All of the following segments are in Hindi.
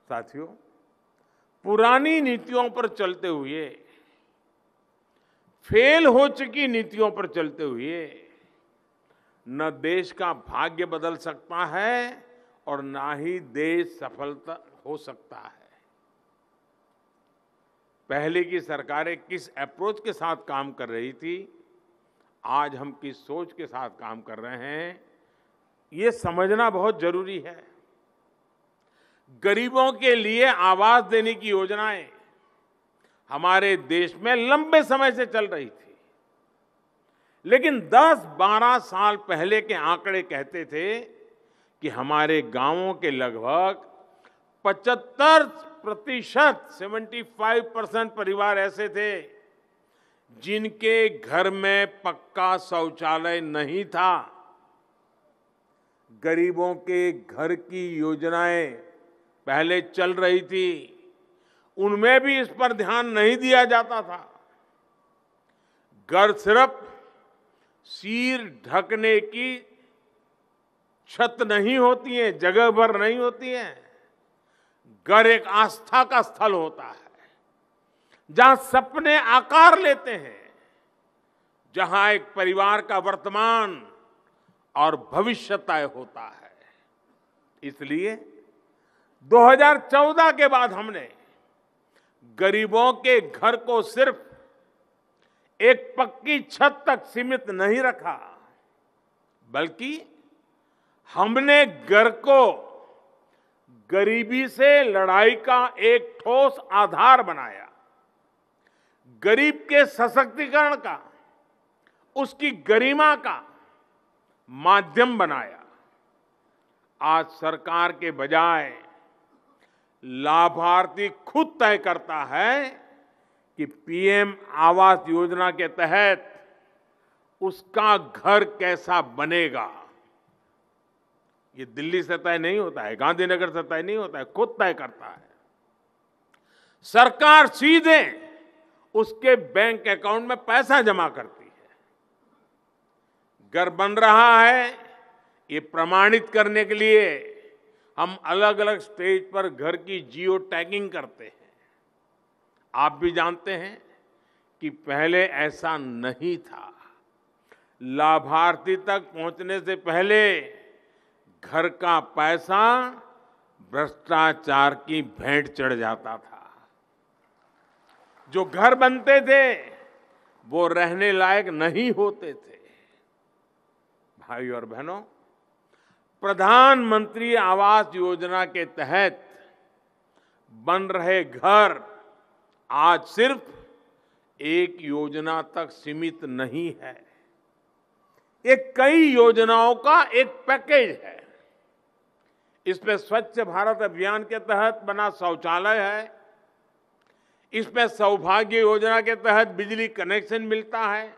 साथियों पुरानी नीतियों पर चलते हुए फेल हो चुकी नीतियों पर चलते हुए न देश का भाग्य बदल सकता है और ना ही देश सफलता हो सकता है पहले की सरकारें किस अप्रोच के साथ काम कर रही थी आज हम किस सोच के साथ काम कर रहे हैं ये समझना बहुत जरूरी है गरीबों के लिए आवास देने की योजनाएं हमारे देश में लंबे समय से चल रही थी लेकिन 10-12 साल पहले के आंकड़े कहते थे कि हमारे गांवों के लगभग 75 प्रतिशत सेवेंटी फाइव परसेंट परिवार ऐसे थे जिनके घर में पक्का शौचालय नहीं था गरीबों के घर की योजनाएं पहले चल रही थी उनमें भी इस पर ध्यान नहीं दिया जाता था घर सिर्फ सिर ढकने की छत नहीं होती है जगह भर नहीं होती है घर एक आस्था का स्थल होता है जहां सपने आकार लेते हैं जहां एक परिवार का वर्तमान और भविष्य तय होता है इसलिए 2014 के बाद हमने गरीबों के घर को सिर्फ एक पक्की छत तक सीमित नहीं रखा बल्कि हमने घर को गरीबी से लड़ाई का एक ठोस आधार बनाया गरीब के सशक्तिकरण का उसकी गरिमा का माध्यम बनाया आज सरकार के बजाय लाभार्थी खुद तय करता है कि पीएम आवास योजना के तहत उसका घर कैसा बनेगा ये दिल्ली से तय नहीं होता है गांधीनगर से तय नहीं होता है खुद तय करता है सरकार सीधे उसके बैंक अकाउंट में पैसा जमा करती है घर बन रहा है ये प्रमाणित करने के लिए हम अलग अलग स्टेज पर घर की जियो टैगिंग करते हैं आप भी जानते हैं कि पहले ऐसा नहीं था लाभार्थी तक पहुंचने से पहले घर का पैसा भ्रष्टाचार की भेंट चढ़ जाता था जो घर बनते थे वो रहने लायक नहीं होते थे भाई और बहनों प्रधानमंत्री आवास योजना के तहत बन रहे घर आज सिर्फ एक योजना तक सीमित नहीं है ये कई योजनाओं का एक पैकेज है इसमें स्वच्छ भारत अभियान के तहत बना शौचालय है इसमें सौभाग्य योजना के तहत बिजली कनेक्शन मिलता है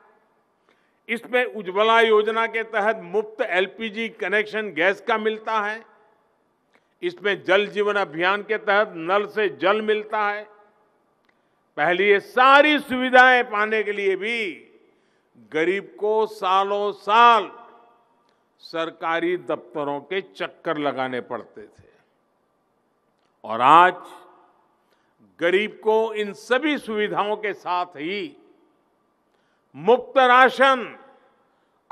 इसमें उज्ज्वला योजना के तहत मुफ्त एलपीजी कनेक्शन गैस का मिलता है इसमें जल जीवन अभियान के तहत नल से जल मिलता है पहले ये सारी सुविधाएं पाने के लिए भी गरीब को सालों साल सरकारी दफ्तरों के चक्कर लगाने पड़ते थे और आज गरीब को इन सभी सुविधाओं के साथ ही मुफ्त राशन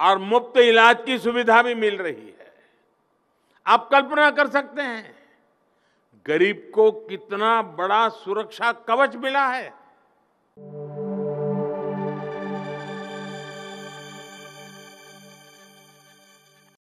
और मुफ्त इलाज की सुविधा भी मिल रही है आप कल्पना कर सकते हैं गरीब को कितना बड़ा सुरक्षा कवच मिला है